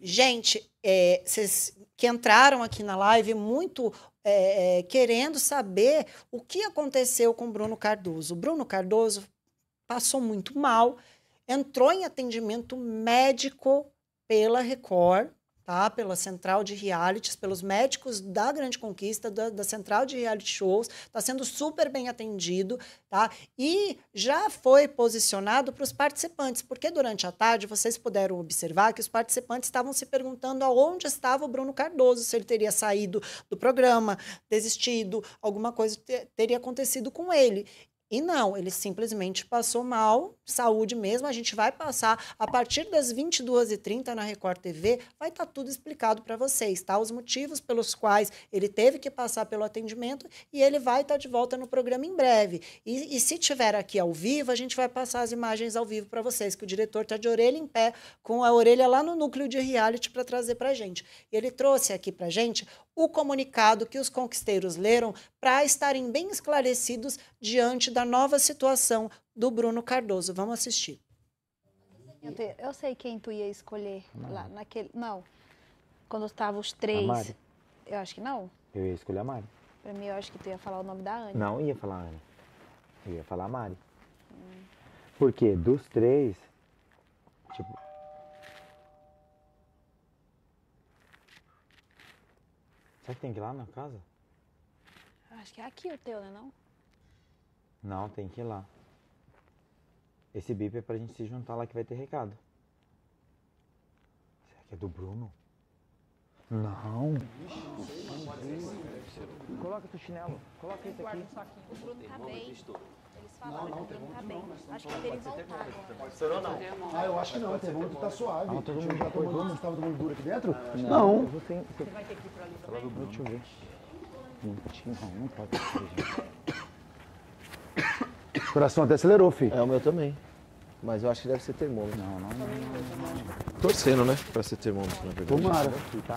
Gente, é, vocês que entraram aqui na live muito é, é querendo saber o que aconteceu com Bruno Cardoso. Bruno Cardoso passou muito mal, entrou em atendimento médico pela Record tá? pela central de realities, pelos médicos da Grande Conquista, da, da central de reality shows, está sendo super bem atendido, tá? E já foi posicionado para os participantes, porque durante a tarde vocês puderam observar que os participantes estavam se perguntando aonde estava o Bruno Cardoso, se ele teria saído do programa, desistido, alguma coisa teria acontecido com ele. E não, ele simplesmente passou mal, saúde mesmo. A gente vai passar a partir das 22h30 na Record TV, vai estar tá tudo explicado para vocês, tá? Os motivos pelos quais ele teve que passar pelo atendimento e ele vai estar tá de volta no programa em breve. E, e, se tiver aqui ao vivo, a gente vai passar as imagens ao vivo para vocês, que o diretor está de orelha em pé, com a orelha lá no núcleo de reality para trazer para gente. E ele trouxe aqui para gente o comunicado que os conquisteiros leram para estarem bem esclarecidos diante da da nova situação do Bruno Cardoso. Vamos assistir. Eu sei quem tu ia escolher não. lá naquele. Não. Quando estavam os três. A Mari. Eu acho que não. Eu ia escolher a Mari. Pra mim, eu acho que tu ia falar o nome da Ana. Não, ia falar a Ana. Eu ia falar a Mari. Hum. Porque dos três. Tipo. Será que tem que ir lá na casa? Acho que é aqui o teu, né? Não? Não, tem que ir lá. Esse bip é pra gente se juntar lá que vai ter recado. Será que é do Bruno? Não. Coloca teu chinelo. Coloca esse aqui. O Bruno tá bem. Eles falaram que o Bruno tá bem. Acho que é dele voltar agora. não? Ah, eu acho que não. Temudo tá suave. Ah, todo mundo já tomou duro? Você tava tomando duro aqui dentro? Não. Você vai ter que ir pra ali também? Deixa eu ver. Mentira, não pode ser, O coração até acelerou, filho. É, o meu também. Mas eu acho que deve ser termômetro. Não, não, não. Torcendo, né? Pra ser termômetro, na verdade. Tomara. Tá?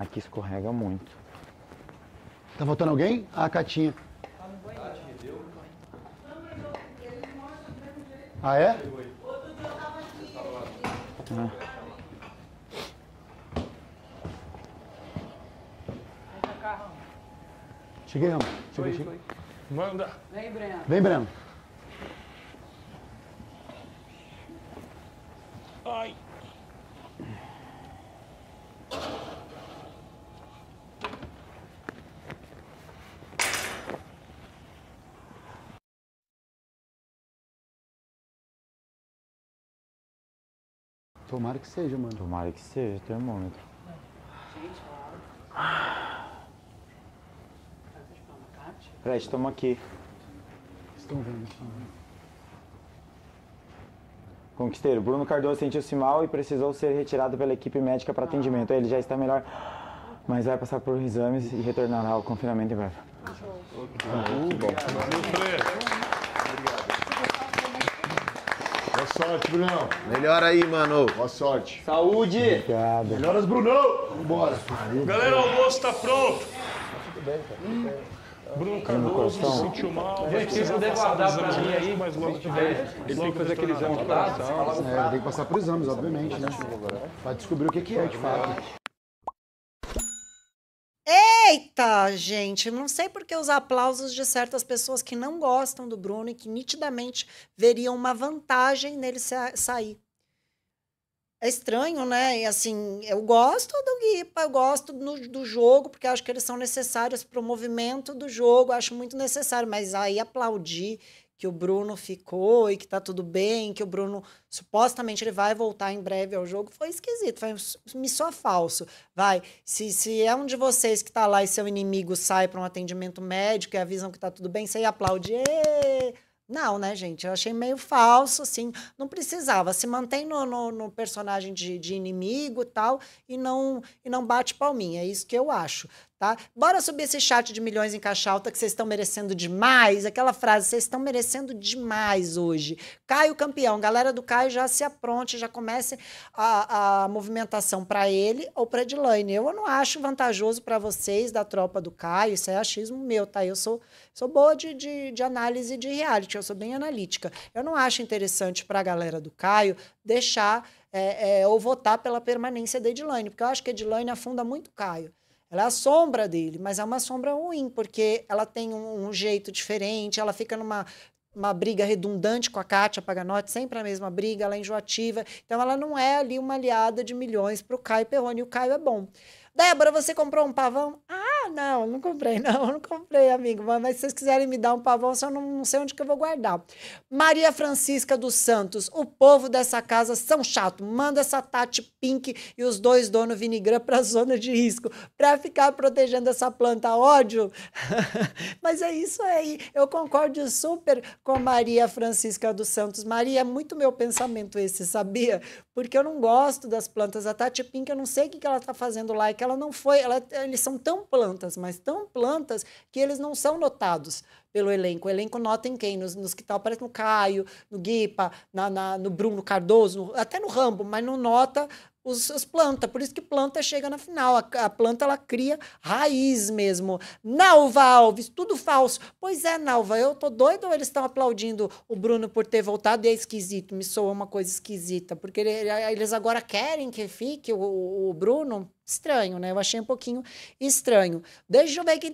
Aqui, escorrega muito. Tá faltando alguém? Ah, a Catinha. Ah, é? Ah. Cheguei, Cheguei, cheguei. Manda. Vem, Breno. Vem, Breno. Ai. Tomara que seja, mano. Tomara que seja, termômetro. Gente, claro. Fred, estamos aqui. Estão vendo Conquisteiro, Bruno Cardoso sentiu-se mal e precisou ser retirado pela equipe médica para atendimento. Ah. Ele já está melhor, mas vai passar por exames e retornará ao confinamento em breve. Boa sorte, Brunão. Melhor aí, mano. Boa sorte. Saúde. Obrigado. Melhoras, Brunão. Vambora. Galera, o almoço está pronto. Tá tudo bem, cara. bem. Bruno Cardoso se sentiu mal. Vai se puder guardar para mim aí, mas logo tiver. Ele tem que fazer aquele exame de coração. É, tem que passar por exames, obviamente, né? Para descobrir o que, que é de fato. Eita, gente, não sei porque os aplausos de certas pessoas que não gostam do Bruno e que nitidamente veriam uma vantagem nele sair é estranho, né? E assim, eu gosto do Guipa, eu gosto no, do jogo, porque acho que eles são necessários para o movimento do jogo, acho muito necessário, mas aí aplaudir que o Bruno ficou e que tá tudo bem, que o Bruno supostamente ele vai voltar em breve ao jogo, foi esquisito, foi me soa falso. Vai, se, se é um de vocês que tá lá e seu inimigo sai para um atendimento médico e avisam que tá tudo bem, você aplaude. Êêê! Não, né, gente? Eu achei meio falso, assim. Não precisava. Se mantém no, no, no personagem de, de inimigo tal, e não, e não bate palminha. É isso que eu acho. Tá? Bora subir esse chat de milhões em caixa alta que vocês estão merecendo demais. Aquela frase, vocês estão merecendo demais hoje. Caio campeão, galera do Caio já se apronte, já comece a, a movimentação para ele ou para Edilaine. Eu não acho vantajoso para vocês da tropa do Caio, isso é achismo meu, tá? Eu sou, sou boa de, de, de análise de reality, eu sou bem analítica. Eu não acho interessante para a galera do Caio deixar é, é, ou votar pela permanência da Edilane, porque eu acho que a afunda muito Caio. Ela é a sombra dele, mas é uma sombra ruim, porque ela tem um, um jeito diferente, ela fica numa uma briga redundante com a Kátia Paganotti, sempre a mesma briga, ela é enjoativa. Então ela não é ali uma aliada de milhões para o Caio Perrone, e o Caio é bom. Débora, você comprou um pavão? Ah, ah, não, não comprei, não, não comprei, amigo. Mas se vocês quiserem me dar um pavão, só não, não sei onde que eu vou guardar. Maria Francisca dos Santos, o povo dessa casa são chato. Manda essa Tati Pink e os dois donos Vinigrã para zona de risco, para ficar protegendo essa planta. Ódio! Mas é isso aí. Eu concordo super com Maria Francisca dos Santos. Maria, é muito meu pensamento esse, sabia? Porque eu não gosto das plantas. A Tati Pink, eu não sei o que ela está fazendo lá, é que ela não foi. Ela, eles são tão plantas plantas, mas tão plantas que eles não são notados pelo elenco. O elenco nota em quem? Nos, nos que tal, tá, parece no Caio, no Guipa, na, na, no Bruno Cardoso, no, até no Rambo, mas não nota os, os plantas. Por isso que planta chega na final. A, a, planta ela cria raiz mesmo. Nalva Alves, tudo falso. Pois é, Nalva, eu tô doido ou eles estão aplaudindo o Bruno por ter voltado e é esquisito? Me soa uma coisa esquisita. Porque ele, eles agora querem que fique o, o Bruno. Estranho, né? Eu achei um pouquinho estranho. Deixa eu ver quem